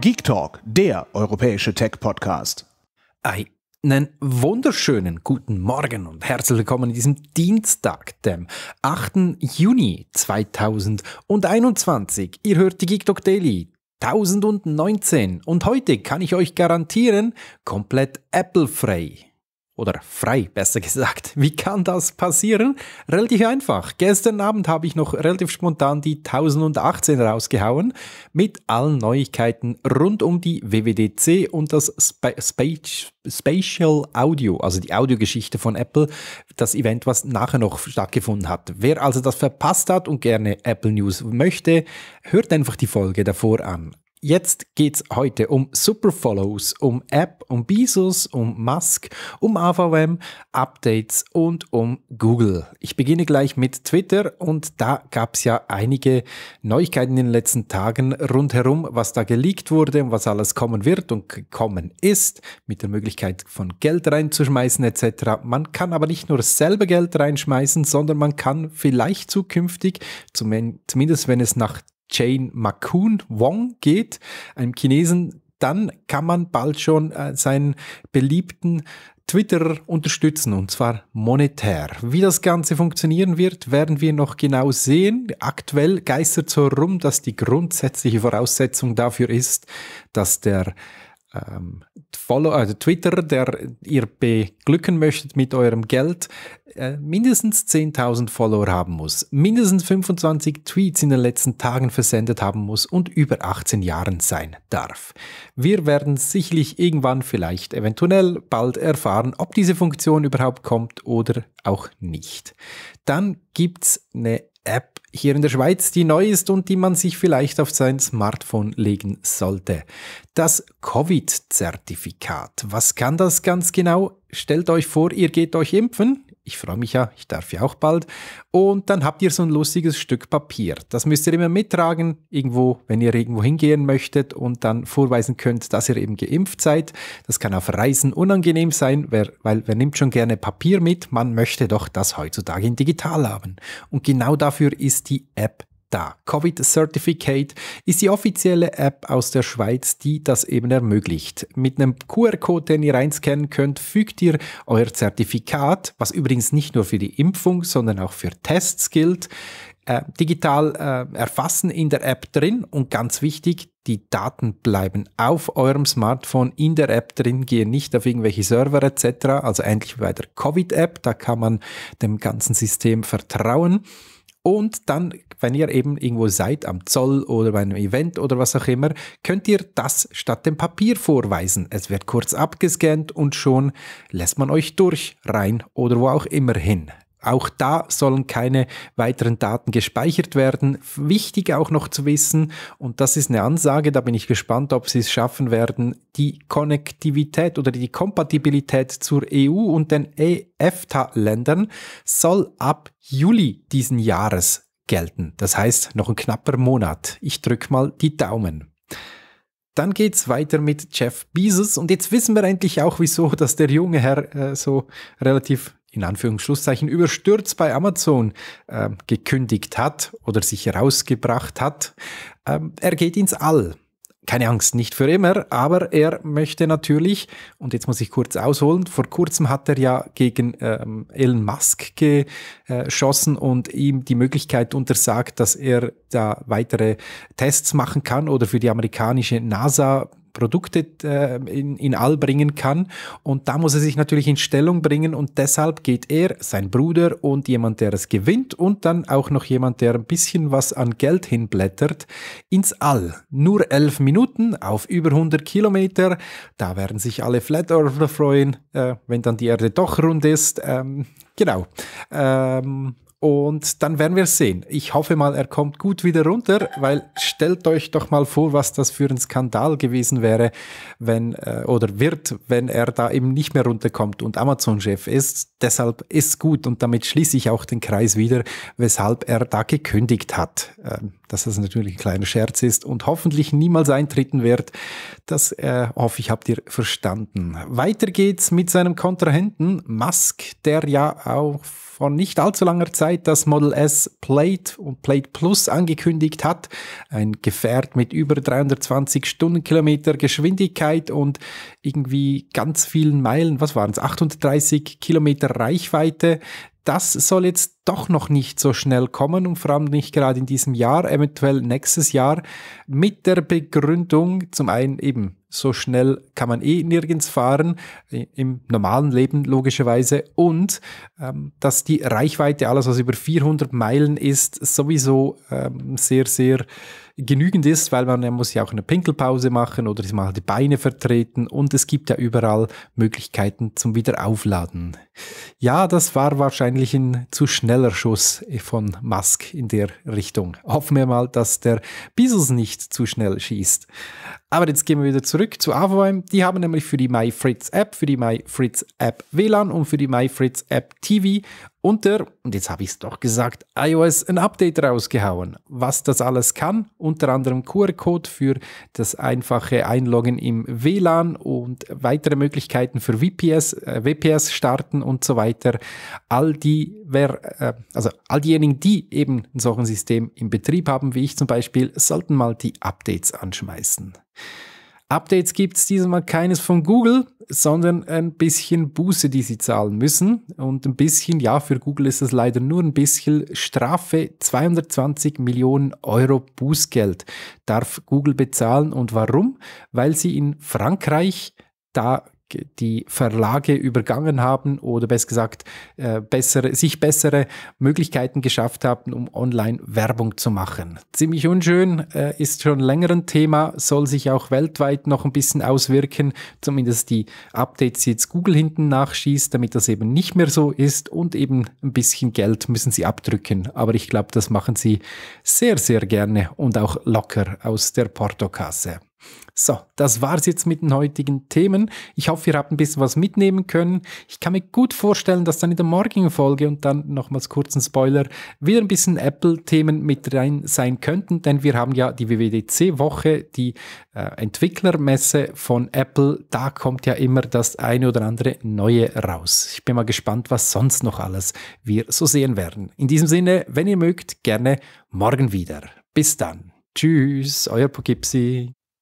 Geek Talk, der europäische Tech-Podcast. Einen wunderschönen guten Morgen und herzlich willkommen an diesem Dienstag, dem 8. Juni 2021. Ihr hört die Geek Talk Daily 1019 und heute kann ich euch garantieren, komplett Apple-frei oder frei, besser gesagt. Wie kann das passieren? Relativ einfach. Gestern Abend habe ich noch relativ spontan die 1018 rausgehauen mit allen Neuigkeiten rund um die WWDC und das Sp Sp Spatial Audio, also die Audiogeschichte von Apple, das Event, was nachher noch stattgefunden hat. Wer also das verpasst hat und gerne Apple News möchte, hört einfach die Folge davor an. Jetzt geht es heute um Superfollows, um App, um Bezos, um Musk, um AVM, Updates und um Google. Ich beginne gleich mit Twitter und da gab es ja einige Neuigkeiten in den letzten Tagen rundherum, was da geleakt wurde und was alles kommen wird und kommen ist, mit der Möglichkeit von Geld reinzuschmeißen etc. Man kann aber nicht nur selber Geld reinschmeißen, sondern man kann vielleicht zukünftig, zumindest wenn es nach Jane McCoon Wong geht, einem Chinesen, dann kann man bald schon äh, seinen beliebten Twitter unterstützen und zwar monetär. Wie das Ganze funktionieren wird, werden wir noch genau sehen. Aktuell geistert so rum, dass die grundsätzliche Voraussetzung dafür ist, dass der ähm, Follow, also Twitter, der ihr beglücken möchtet mit eurem Geld, äh, mindestens 10.000 Follower haben muss, mindestens 25 Tweets in den letzten Tagen versendet haben muss und über 18 Jahren sein darf. Wir werden sicherlich irgendwann vielleicht eventuell bald erfahren, ob diese Funktion überhaupt kommt oder auch nicht. Dann gibt's eine App, hier in der Schweiz, die neu ist und die man sich vielleicht auf sein Smartphone legen sollte. Das Covid-Zertifikat. Was kann das ganz genau? Stellt euch vor, ihr geht euch impfen, ich freue mich ja, ich darf ja auch bald. Und dann habt ihr so ein lustiges Stück Papier. Das müsst ihr immer mittragen, irgendwo, wenn ihr irgendwo hingehen möchtet und dann vorweisen könnt, dass ihr eben geimpft seid. Das kann auf Reisen unangenehm sein, wer, weil wer nimmt schon gerne Papier mit? Man möchte doch das heutzutage in digital haben. Und genau dafür ist die App da. Covid Certificate ist die offizielle App aus der Schweiz, die das eben ermöglicht. Mit einem QR-Code, den ihr einscannen könnt, fügt ihr euer Zertifikat, was übrigens nicht nur für die Impfung, sondern auch für Tests gilt, äh, digital äh, erfassen in der App drin und ganz wichtig, die Daten bleiben auf eurem Smartphone in der App drin, gehen nicht auf irgendwelche Server etc. Also eigentlich bei der Covid-App, da kann man dem ganzen System vertrauen. Und dann wenn ihr eben irgendwo seid, am Zoll oder bei einem Event oder was auch immer, könnt ihr das statt dem Papier vorweisen. Es wird kurz abgescannt und schon lässt man euch durch, rein oder wo auch immer hin. Auch da sollen keine weiteren Daten gespeichert werden. Wichtig auch noch zu wissen, und das ist eine Ansage, da bin ich gespannt, ob Sie es schaffen werden, die Konnektivität oder die Kompatibilität zur EU und den EFTA-Ländern soll ab Juli diesen Jahres gelten. Das heißt, noch ein knapper Monat. Ich drücke mal die Daumen. Dann geht's weiter mit Jeff Bezos und jetzt wissen wir endlich auch, wieso, dass der junge Herr äh, so relativ in Anführungsschlusszeichen überstürzt bei Amazon äh, gekündigt hat oder sich herausgebracht hat. Ähm, er geht ins All keine Angst, nicht für immer, aber er möchte natürlich, und jetzt muss ich kurz ausholen, vor kurzem hat er ja gegen ähm, Elon Musk geschossen und ihm die Möglichkeit untersagt, dass er da weitere Tests machen kann oder für die amerikanische NASA Produkte äh, in, in All bringen kann. Und da muss er sich natürlich in Stellung bringen und deshalb geht er, sein Bruder und jemand, der es gewinnt und dann auch noch jemand, der ein bisschen was an Geld hinblättert, ins All. Nur elf Minuten auf über 100 Kilometer. Da werden sich alle Flat Earther freuen, äh, wenn dann die Erde doch rund ist. Ähm, genau. Ähm, und dann werden wir es sehen. Ich hoffe mal, er kommt gut wieder runter, weil stellt euch doch mal vor, was das für ein Skandal gewesen wäre, wenn äh, oder wird, wenn er da eben nicht mehr runterkommt und Amazon-Chef ist. Deshalb ist gut und damit schließe ich auch den Kreis wieder, weshalb er da gekündigt hat. Ähm, dass das natürlich ein kleiner Scherz ist und hoffentlich niemals eintreten wird. Das äh, hoffe ich, habt ihr verstanden. Weiter geht's mit seinem Kontrahenten Musk, der ja auch vor nicht allzu langer Zeit das Model S Plate und Plate Plus angekündigt hat. Ein Gefährt mit über 320 Stundenkilometer Geschwindigkeit und irgendwie ganz vielen Meilen, was waren es, 38 Kilometer Reichweite das soll jetzt doch noch nicht so schnell kommen und vor allem nicht gerade in diesem Jahr, eventuell nächstes Jahr, mit der Begründung, zum einen eben, so schnell kann man eh nirgends fahren, im normalen Leben logischerweise, und ähm, dass die Reichweite, alles was über 400 Meilen ist, sowieso ähm, sehr, sehr genügend ist, weil man muss ja auch eine Pinkelpause machen oder mal die Beine vertreten und es gibt ja überall Möglichkeiten zum Wiederaufladen. Ja, das war wahrscheinlich ein zu schneller Schuss von Musk in der Richtung. Hoffen wir mal, dass der Bezos nicht zu schnell schießt. Aber jetzt gehen wir wieder zurück zu AVM. Die haben nämlich für die MyFritz App, für die MyFritz App WLAN und für die MyFritz App TV unter, und jetzt habe ich es doch gesagt, iOS ein Update rausgehauen. Was das alles kann, unter anderem QR-Code für das einfache Einloggen im WLAN und weitere Möglichkeiten für VPS, äh, WPS starten und so weiter. All die, wer, äh, also all diejenigen, die eben ein solches System im Betrieb haben, wie ich zum Beispiel, sollten mal die Updates anschmeißen. Updates gibt es diesmal keines von Google, sondern ein bisschen Buße, die sie zahlen müssen. Und ein bisschen, ja, für Google ist es leider nur ein bisschen Strafe. 220 Millionen Euro Bußgeld darf Google bezahlen. Und warum? Weil sie in Frankreich da die Verlage übergangen haben oder besser gesagt äh, bessere, sich bessere Möglichkeiten geschafft haben, um online Werbung zu machen. Ziemlich unschön, äh, ist schon länger ein Thema, soll sich auch weltweit noch ein bisschen auswirken, zumindest die Updates, die jetzt Google hinten nachschießt, damit das eben nicht mehr so ist und eben ein bisschen Geld müssen sie abdrücken. Aber ich glaube, das machen sie sehr, sehr gerne und auch locker aus der Portokasse. So, das war's jetzt mit den heutigen Themen. Ich hoffe, ihr habt ein bisschen was mitnehmen können. Ich kann mir gut vorstellen, dass dann in der morgigen Folge und dann nochmals kurzen Spoiler wieder ein bisschen Apple-Themen mit rein sein könnten, denn wir haben ja die WWDC-Woche, die äh, Entwicklermesse von Apple. Da kommt ja immer das eine oder andere Neue raus. Ich bin mal gespannt, was sonst noch alles wir so sehen werden. In diesem Sinne, wenn ihr mögt, gerne morgen wieder. Bis dann. Tschüss, euer Poughkeepsie